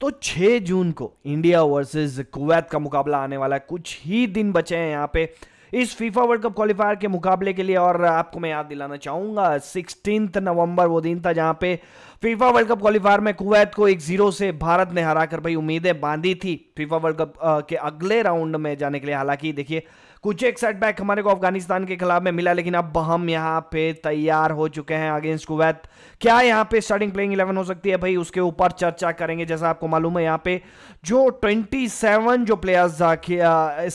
तो 6 जून को India versus Kuwait का मुकाबला आने वाला है कुछ ही दिन बचे हैं यहां पे इस फीफा वर्ल्ड कप क्वालिफायर के मुकाबले के लिए और आपको मैं याद दिलाना चाहूंगा सिक्सटीन नवंबर वो दिन था जहां पे फीफा वर्ल्ड कप क्वालिफायर में कुवैत को एक जीरो से भारत ने हराकर भाई उम्मीदें बांधी थी फीफा वर्ल्ड कप के अगले राउंड में जाने के लिए हालांकि देखिए कुछ एक सेटबैक हमारे को अफगानिस्तान के खिलाफ में मिला लेकिन अब हम यहाँ पे तैयार हो चुके हैं अगेंस्ट कुवैत क्या यहाँ पे स्टार्टिंग प्लेइंग इलेवन हो सकती है भाई उसके ऊपर चर्चा करेंगे जैसा आपको मालूम है यहाँ पे जो 27 जो प्लेयर्स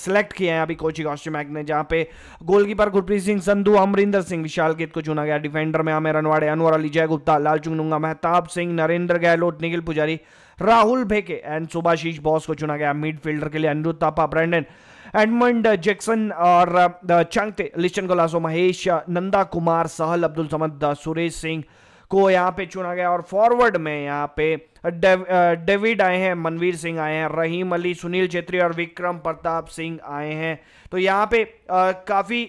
सिलेक्ट किए हैं अभी कोचिंग ऑस्ट्रेमैक ने जहाँ पे गोलकीपर गुरप्रीत सिंह संधु अमरिंदर सिंह विशाल गेत को चुना गया डिफेंडर में हमें रनवाड़े अनवर अली जय गुप्ता लालचुंग नुंगा प्रताप सिंह नरेंद्र गहलोत निखिल पुजारी राहुल भेके एंड सुभाषीष बॉस को चुना गया मिडफील्डर के लिए Anirudh Thapa Brandon Edmund Jackson और चंगते लिस्टन गोलासो महेश नंदा कुमार सहल अब्दुल समद सुरेश सिंह को यहाँ पे चुना गया और फॉरवर्ड में यहाँ पे डेविड uh, आए हैं मनवीर सिंह आए हैं रहीम अली सुनील छेत्री और विक्रम प्रताप सिंह आए हैं तो यहाँ पे काफ़ी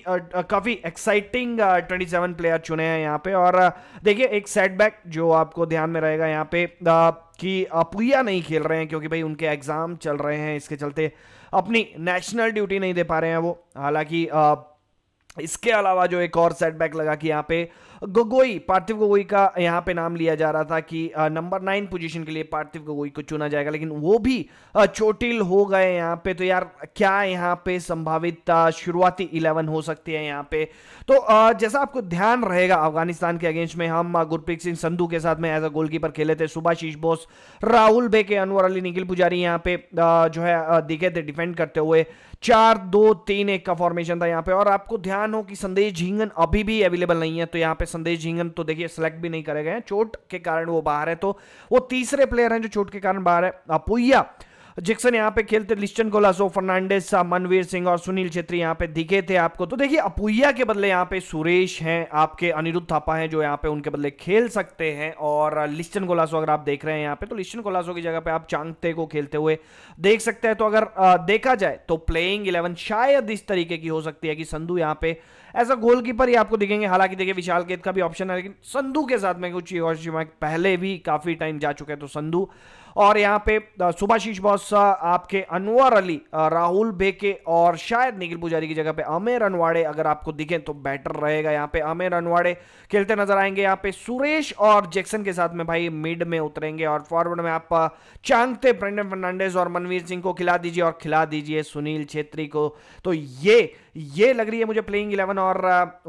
काफ़ी एक्साइटिंग 27 प्लेयर चुने हैं यहाँ पे और uh, देखिए एक सेटबैक जो आपको ध्यान में रहेगा यहाँ पे uh, कि पुया नहीं खेल रहे हैं क्योंकि भाई उनके एग्ज़ाम चल रहे हैं इसके चलते अपनी नेशनल ड्यूटी नहीं दे पा रहे हैं वो हालांकि इसके अलावा जो एक और सेटबैक लगा कि यहाँ पे गोगोई पार्थिव गोगोई का यहाँ पे नाम लिया जा रहा था कि नंबर नाइन पोजीशन के लिए पार्थिव गोगोई को चुना जाएगा लेकिन वो भी चोटिल हो गए यहाँ पे तो यार क्या यहाँ पे संभावित शुरुआती इलेवन हो सकती है यहाँ पे तो जैसा आपको ध्यान रहेगा अफगानिस्तान के अगेंस्ट में हम गुरप्रीत सिंह संधू के साथ में एज अ गोलकीपर खेले थे सुभाषीष बोस राहुल के अनवर अली निखिल पुजारी यहाँ पे जो है दिखे थे डिफेंड करते हुए चार दो तीन एक का फॉर्मेशन था यहाँ पे और आपको ध्यान परेशान हो कि संदेश झींगन अभी भी अवेलेबल नहीं है तो यहां पे संदेश झींगन तो देखिए सेलेक्ट भी नहीं करे गए चोट के कारण वो बाहर है तो वो तीसरे प्लेयर हैं जो चोट के कारण बाहर है अपुया जिक्सन यहाँ पे खेलते लिस्टन गोलासो फर्नांडेस मनवीर सिंह और सुनील छेत्री यहाँ पे दिखे थे आपको तो देखिए अपुया के बदले यहाँ पे सुरेश हैं आपके अनिरुद्ध थापा हैं जो यहाँ पे उनके बदले खेल सकते हैं और लिस्टन गोलासो अगर आप देख रहे हैं यहाँ पे तो लिस्टन गोलासो की जगह पे आप चांगते को खेलते हुए देख सकते हैं तो अगर देखा जाए तो प्लेइंग इलेवन शायद इस तरीके की हो सकती है कि संधु यहाँ पे ऐसा अ गोलकीपर ही आपको दिखेंगे हालांकि देखिए विशाल केत का भी ऑप्शन है लेकिन संधू के साथ में कुछ पहले भी काफी टाइम जा चुके हैं तो संधू और यहाँ पे सुभाशीष बॉस सा आपके अनवर अली राहुल बेके और शायद निखिल पुजारी की जगह पे अमेर अनवाड़े अगर आपको दिखें तो बेटर रहेगा यहाँ पे अमेर अनवाड़े खेलते नजर आएंगे यहाँ पे सुरेश और जैक्सन के साथ में भाई मिड में उतरेंगे और फॉरवर्ड में आप चांगते ब्रेंडन फर्नांडेज और मनवीर सिंह को खिला दीजिए और खिला दीजिए सुनील छेत्री को तो ये ये लग रही है मुझे प्लेइंग इलेवन और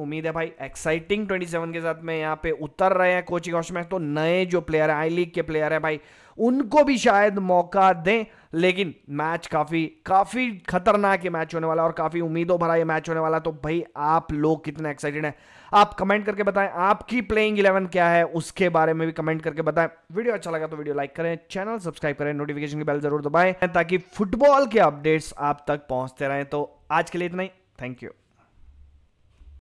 उम्मीद है भाई एक्साइटिंग ट्वेंटी के साथ में यहाँ पे उतर रहे हैं कोचिंग में तो नए जो प्लेयर है आई लीग के प्लेयर है भाई उनको भी शायद मौका दें लेकिन मैच काफ़ी काफ़ी खतरनाक ये मैच होने वाला और काफ़ी उम्मीदों भरा ये मैच होने वाला तो भाई आप लोग कितने एक्साइटेड हैं आप कमेंट करके बताएं आपकी प्लेइंग इलेवन क्या है उसके बारे में भी कमेंट करके बताएं वीडियो अच्छा लगा तो वीडियो लाइक करें चैनल सब्सक्राइब करें नोटिफिकेशन की बेल जरूर दबाएं ताकि फुटबॉल के अपडेट्स आप तक पहुंचते रहें तो आज के लिए इतना ही थैंक यू